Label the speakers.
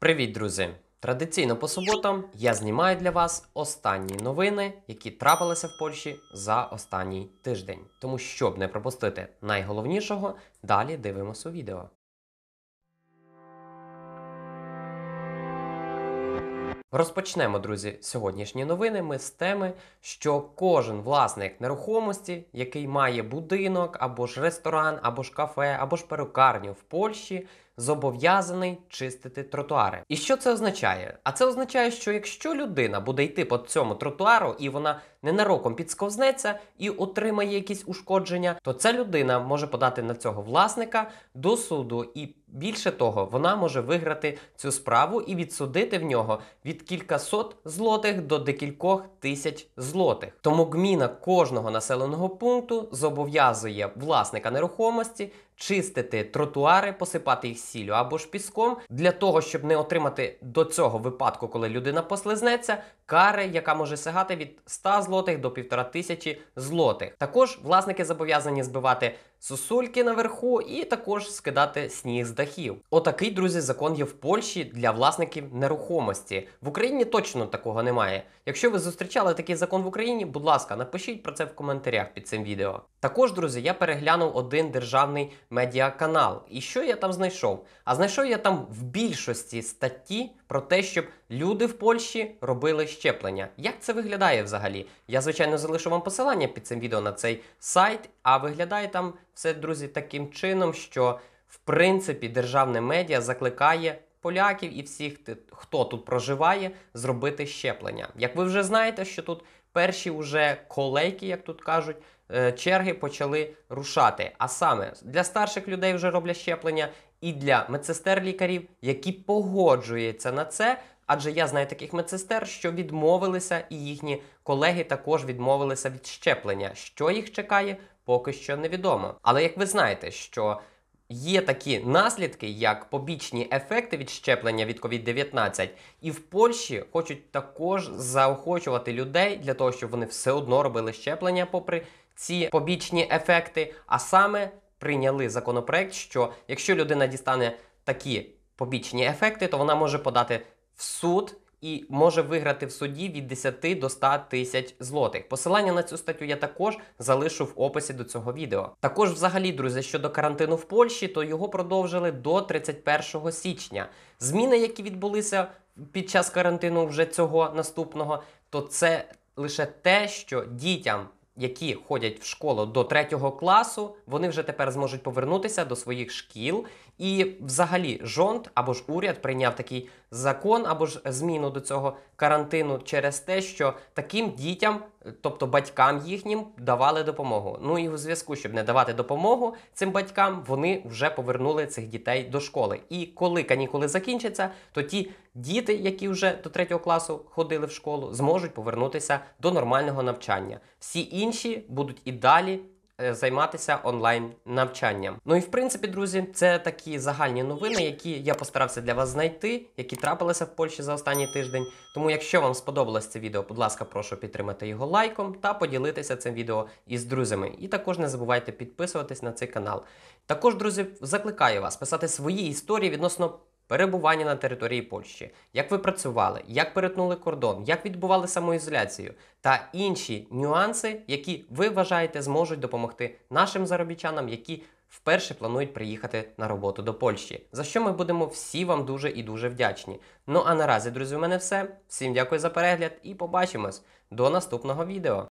Speaker 1: Привіт, друзі! Традиційно по суботам я знімаю для вас останні новини, які трапилися в Польщі за останній тиждень. Тому, щоб не пропустити найголовнішого, далі дивимося у відео. Розпочнемо, друзі, сьогоднішні новини. Ми з теми, що кожен власник нерухомості, який має будинок або ж ресторан, або ж кафе, або ж перукарню в Польщі, зобов'язаний чистити тротуари. І що це означає? А це означає, що якщо людина буде йти по цьому тротуару і вона ненароком підсковзнеться і отримає якісь ушкодження, то ця людина може подати на цього власника до суду, і більше того, вона може виграти цю справу і відсудити в нього від кількасот злотих до декількох тисяч злотих. Тому гміна кожного населеного пункту зобов'язує власника нерухомості чистити тротуари, посипати їх сіллю або ж піском, для того, щоб не отримати до цього випадку, коли людина послизнеться, кари, яка може сягати від 100 злотих до 1500 злотих. Також власники зобов'язані збивати сосульки наверху, і також скидати сніг з дахів. Отакий, друзі, закон є в Польщі для власників нерухомості. В Україні точно такого немає. Якщо ви зустрічали такий закон в Україні, будь ласка, напишіть про це в коментарях під цим відео. Також, друзі, я переглянув один державний медіаканал. І що я там знайшов? А знайшов я там в більшості статті про те, щоб люди в Польщі робили щеплення. Як це виглядає взагалі? Я, звичайно, залишу вам посилання під цим відео на цей сайт, а виглядає там все, друзі, таким чином, що в принципі державне медіа закликає. Поляків і всіх, хто тут проживає, зробити щеплення. Як ви вже знаєте, що тут перші вже колейки, як тут кажуть, Е, черги почали рушати. А саме для старших людей вже роблять щеплення, і для медсестер-лікарів, які погоджуються на це. Адже я знаю таких медсестер, що відмовилися, і їхні колеги також відмовилися від щеплення. Що їх чекає, поки що невідомо. Але як ви знаєте, що Є такі наслідки, як побічні ефекти від щеплення від COVID-19, і в Польщі хочуть також заохочувати людей для того, щоб вони все одно робили щеплення, попри ці побічні ефекти. А саме прийняли законопроект, що якщо людина дістане такі побічні ефекти, то вона може подати в суд і може виграти в суді від 10 до 100 тисяч злотих. Посилання на цю статтю я також залишу в описі до цього відео. Також, взагалі, друзі, щодо карантину в Польщі, то його продовжили до 31 січня. Зміни, які відбулися під час карантину вже цього наступного, то це лише те, що дітям які ходять в школу до третього класу, вони вже тепер зможуть повернутися до своїх шкіл. І взагалі жонт або ж уряд прийняв такий закон або ж зміну до цього карантину через те, що таким дітям тобто батькам їхнім давали допомогу. Ну і у зв'язку, щоб не давати допомогу цим батькам, вони вже повернули цих дітей до школи. І коли канікули закінчаться, то ті діти, які вже до третього класу ходили в школу, зможуть повернутися до нормального навчання. Всі інші будуть і далі. Е, займатися онлайн навчанням. Ну і в принципі, друзі, це такі загальні новини, які я постарався для вас знайти, які трапилися в Польщі за останній тиждень. Тому, якщо вам сподобалось це відео, будь ласка, прошу підтримати його лайком та поділитися цим відео із друзями. І також не забувайте підписуватись на цей канал. Також, друзі, закликаю вас писати свої історії відносно перебування на території Польщі, як ви працювали, як перетнули кордон, як відбували самоізоляцію та інші нюанси, які ви вважаєте зможуть допомогти нашим заробітчанам, які вперше планують приїхати на роботу до Польщі. За що ми будемо всі вам дуже і дуже вдячні. Ну а наразі, друзі, у мене все. Всім дякую за перегляд і побачимось до наступного відео.